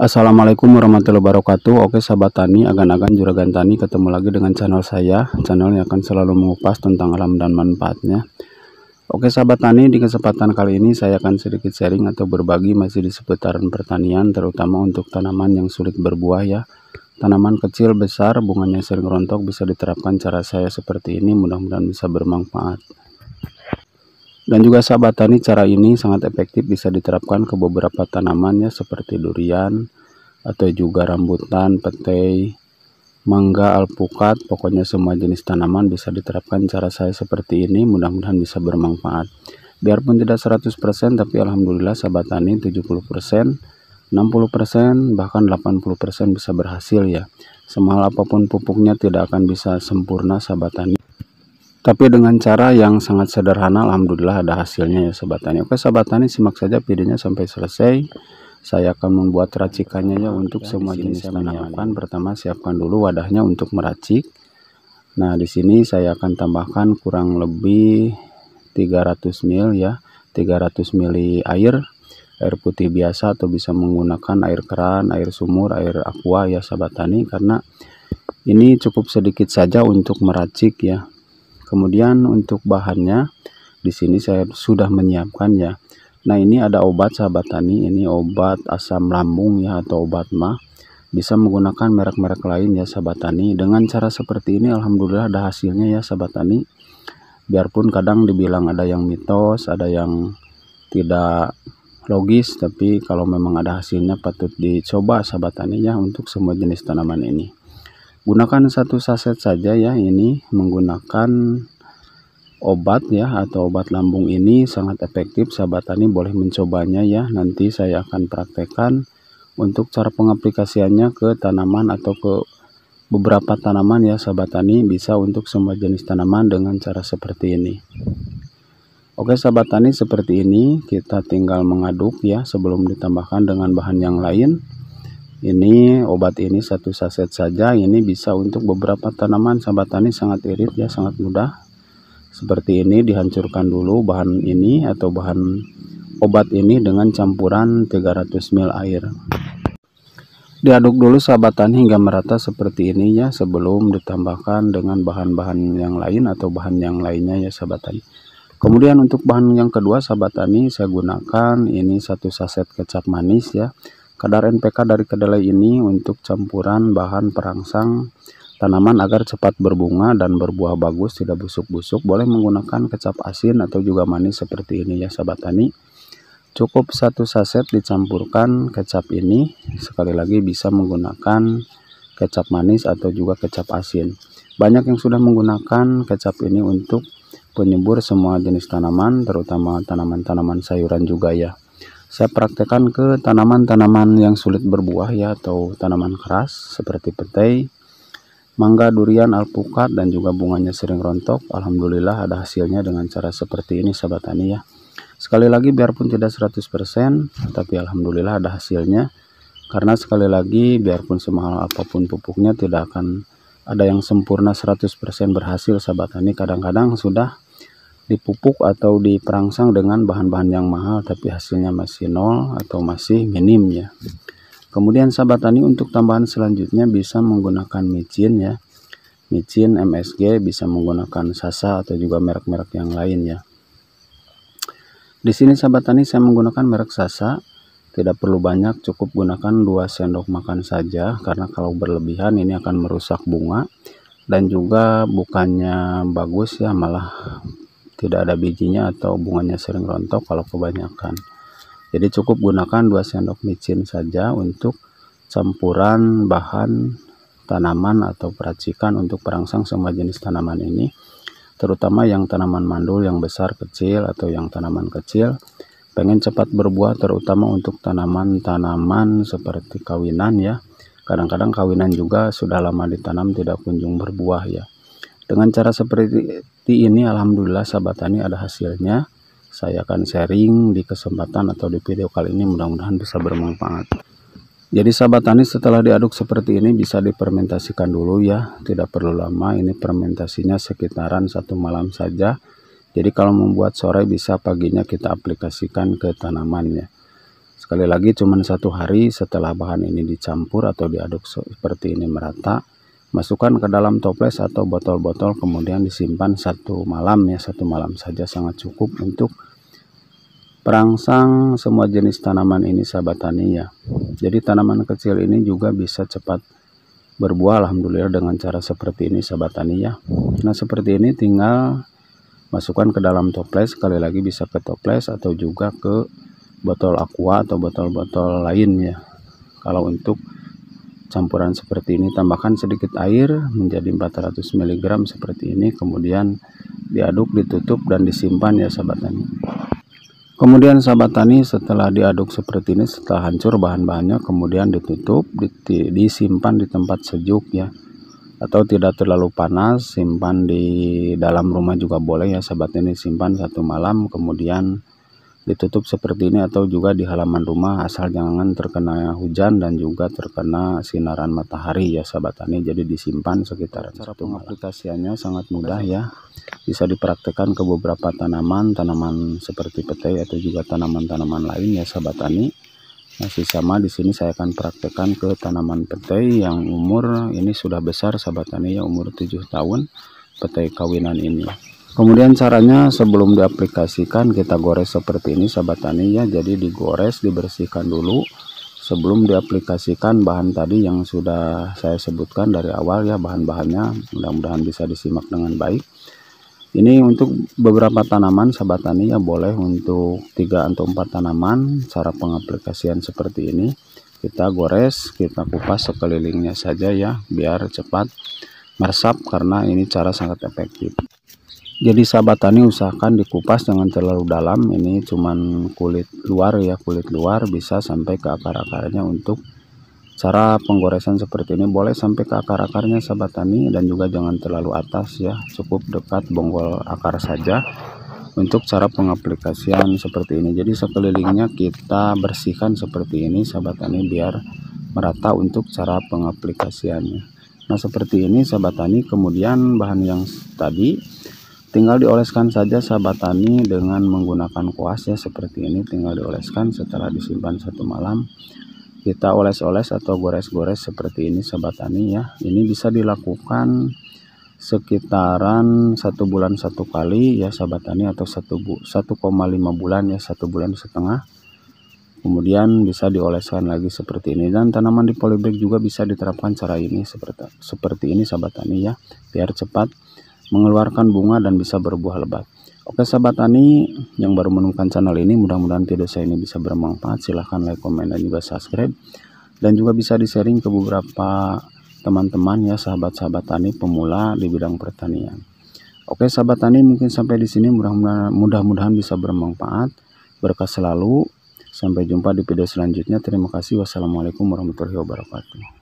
Assalamualaikum warahmatullahi wabarakatuh Oke sahabat tani, agan-agan juragan tani ketemu lagi dengan channel saya Channel yang akan selalu mengupas tentang alam dan manfaatnya Oke sahabat tani, di kesempatan kali ini saya akan sedikit sharing atau berbagi masih di seputaran pertanian Terutama untuk tanaman yang sulit berbuah ya Tanaman kecil besar, bunganya sering rontok bisa diterapkan cara saya seperti ini mudah-mudahan bisa bermanfaat dan juga sahabat tani cara ini sangat efektif bisa diterapkan ke beberapa tanamannya seperti durian atau juga rambutan, petai, mangga, alpukat, pokoknya semua jenis tanaman bisa diterapkan cara saya seperti ini mudah-mudahan bisa bermanfaat. Biarpun tidak 100% tapi alhamdulillah sahabat tani 70%, 60% bahkan 80% bisa berhasil ya. Semahal apapun pupuknya tidak akan bisa sempurna sahabat tani tapi dengan cara yang sangat sederhana alhamdulillah ada hasilnya ya sobat tani oke sobat tani simak saja videonya sampai selesai saya akan membuat racikannya ya untuk ya, semua jenis tanaman pertama siapkan dulu wadahnya untuk meracik nah di sini saya akan tambahkan kurang lebih 300 ml ya 300 ml air air putih biasa atau bisa menggunakan air keran, air sumur, air aqua ya sahabat tani karena ini cukup sedikit saja untuk meracik ya kemudian untuk bahannya di sini saya sudah menyiapkan ya nah ini ada obat sahabat tani ini obat asam lambung ya atau obat mah bisa menggunakan merek-merek lain ya sahabat tani dengan cara seperti ini alhamdulillah ada hasilnya ya sahabat tani biarpun kadang dibilang ada yang mitos ada yang tidak logis tapi kalau memang ada hasilnya patut dicoba sahabat tani ya untuk semua jenis tanaman ini gunakan satu saset saja ya ini menggunakan obat ya atau obat lambung ini sangat efektif sahabat tani boleh mencobanya ya nanti saya akan praktekkan untuk cara pengaplikasiannya ke tanaman atau ke beberapa tanaman ya sahabat tani bisa untuk semua jenis tanaman dengan cara seperti ini Oke sahabat tani seperti ini kita tinggal mengaduk ya sebelum ditambahkan dengan bahan yang lain ini obat ini satu saset saja ini bisa untuk beberapa tanaman sahabat tani sangat irit ya sangat mudah seperti ini dihancurkan dulu bahan ini atau bahan obat ini dengan campuran 300 ml air diaduk dulu sahabat tani hingga merata seperti ini ya sebelum ditambahkan dengan bahan-bahan yang lain atau bahan yang lainnya ya sahabat tani kemudian untuk bahan yang kedua sahabat tani saya gunakan ini satu saset kecap manis ya Kadar NPK dari kedelai ini untuk campuran bahan perangsang tanaman agar cepat berbunga dan berbuah bagus, tidak busuk-busuk. Boleh menggunakan kecap asin atau juga manis seperti ini ya sahabat tani. Cukup satu saset dicampurkan kecap ini. Sekali lagi bisa menggunakan kecap manis atau juga kecap asin. Banyak yang sudah menggunakan kecap ini untuk penyembur semua jenis tanaman, terutama tanaman-tanaman sayuran juga ya saya praktekkan ke tanaman-tanaman yang sulit berbuah ya atau tanaman keras seperti petai, mangga, durian, alpukat dan juga bunganya sering rontok. Alhamdulillah ada hasilnya dengan cara seperti ini sahabat tani ya. Sekali lagi biarpun tidak 100% tapi alhamdulillah ada hasilnya. Karena sekali lagi biarpun semahal apapun pupuknya tidak akan ada yang sempurna 100% berhasil sahabat tani. Kadang-kadang sudah dipupuk atau diperangsang dengan bahan-bahan yang mahal tapi hasilnya masih nol atau masih minim ya kemudian sahabat tani untuk tambahan selanjutnya bisa menggunakan micin ya micin MSG bisa menggunakan Sasa atau juga merek-merek yang lain ya di sini sahabat tani saya menggunakan merek Sasa tidak perlu banyak cukup gunakan 2 sendok makan saja karena kalau berlebihan ini akan merusak bunga dan juga bukannya bagus ya malah tidak ada bijinya atau bunganya sering rontok kalau kebanyakan. Jadi cukup gunakan 2 sendok micin saja untuk campuran bahan tanaman atau peracikan untuk perangsang semua jenis tanaman ini, terutama yang tanaman mandul yang besar kecil atau yang tanaman kecil. Pengen cepat berbuah terutama untuk tanaman-tanaman seperti kawinan ya. Kadang-kadang kawinan juga sudah lama ditanam tidak kunjung berbuah ya. Dengan cara seperti di ini alhamdulillah sahabat tani ada hasilnya saya akan sharing di kesempatan atau di video kali ini mudah-mudahan bisa bermanfaat jadi sahabat tani setelah diaduk seperti ini bisa dipermentasikan dulu ya tidak perlu lama ini fermentasinya sekitaran satu malam saja jadi kalau membuat sore bisa paginya kita aplikasikan ke tanamannya sekali lagi cuma satu hari setelah bahan ini dicampur atau diaduk seperti ini merata masukkan ke dalam toples atau botol-botol kemudian disimpan satu malam ya satu malam saja sangat cukup untuk perangsang semua jenis tanaman ini sahabat tani ya jadi tanaman kecil ini juga bisa cepat berbuah alhamdulillah dengan cara seperti ini sahabat tani ya nah seperti ini tinggal masukkan ke dalam toples sekali lagi bisa ke toples atau juga ke botol aqua atau botol-botol lainnya kalau untuk campuran seperti ini tambahkan sedikit air menjadi 400 mg seperti ini kemudian diaduk ditutup dan disimpan ya sahabat tani kemudian sahabat tani setelah diaduk seperti ini setelah hancur bahan-bahannya kemudian ditutup disimpan di tempat sejuk ya atau tidak terlalu panas simpan di dalam rumah juga boleh ya sahabat ini simpan satu malam kemudian ditutup seperti ini atau juga di halaman rumah asal jangan terkena hujan dan juga terkena sinaran matahari ya sahabat tani jadi disimpan sekitar cara pengaplikasiannya sangat mudah ya bisa dipraktekan ke beberapa tanaman tanaman seperti petai atau juga tanaman-tanaman lain ya sahabat tani masih sama di sini saya akan praktekan ke tanaman petai yang umur ini sudah besar sahabat tani ya umur 7 tahun petai kawinan ini kemudian caranya sebelum diaplikasikan kita gores seperti ini sahabat tani ya jadi digores dibersihkan dulu sebelum diaplikasikan bahan tadi yang sudah saya sebutkan dari awal ya bahan-bahannya mudah-mudahan bisa disimak dengan baik ini untuk beberapa tanaman sahabat tani ya boleh untuk 3 atau 4 tanaman cara pengaplikasian seperti ini kita gores kita kupas sekelilingnya saja ya biar cepat meresap karena ini cara sangat efektif jadi sahabat tani usahakan dikupas jangan terlalu dalam ini cuman kulit luar ya kulit luar bisa sampai ke akar-akarnya untuk cara penggoresan seperti ini boleh sampai ke akar-akarnya sahabat tani dan juga jangan terlalu atas ya cukup dekat bonggol akar saja untuk cara pengaplikasian seperti ini jadi sekelilingnya kita bersihkan seperti ini sahabat tani biar merata untuk cara pengaplikasiannya nah seperti ini sahabat tani kemudian bahan yang tadi tinggal dioleskan saja sahabat tani dengan menggunakan kuas ya seperti ini tinggal dioleskan setelah disimpan satu malam kita oles-oles atau gores-gores seperti ini sahabat tani ya ini bisa dilakukan sekitaran satu bulan satu kali ya sahabat tani atau satu bu lima bulan ya satu bulan setengah kemudian bisa dioleskan lagi seperti ini dan tanaman di polybag juga bisa diterapkan cara ini seperti seperti ini sahabat tani ya biar cepat mengeluarkan bunga dan bisa berbuah lebat. Oke sahabat tani yang baru menemukan channel ini mudah-mudahan video saya ini bisa bermanfaat silahkan like, komen dan juga subscribe dan juga bisa di sharing ke beberapa teman-teman ya sahabat-sahabat tani pemula di bidang pertanian. Oke sahabat tani mungkin sampai di sini mudah-mudahan bisa bermanfaat berkah selalu sampai jumpa di video selanjutnya terima kasih wassalamualaikum warahmatullahi wabarakatuh.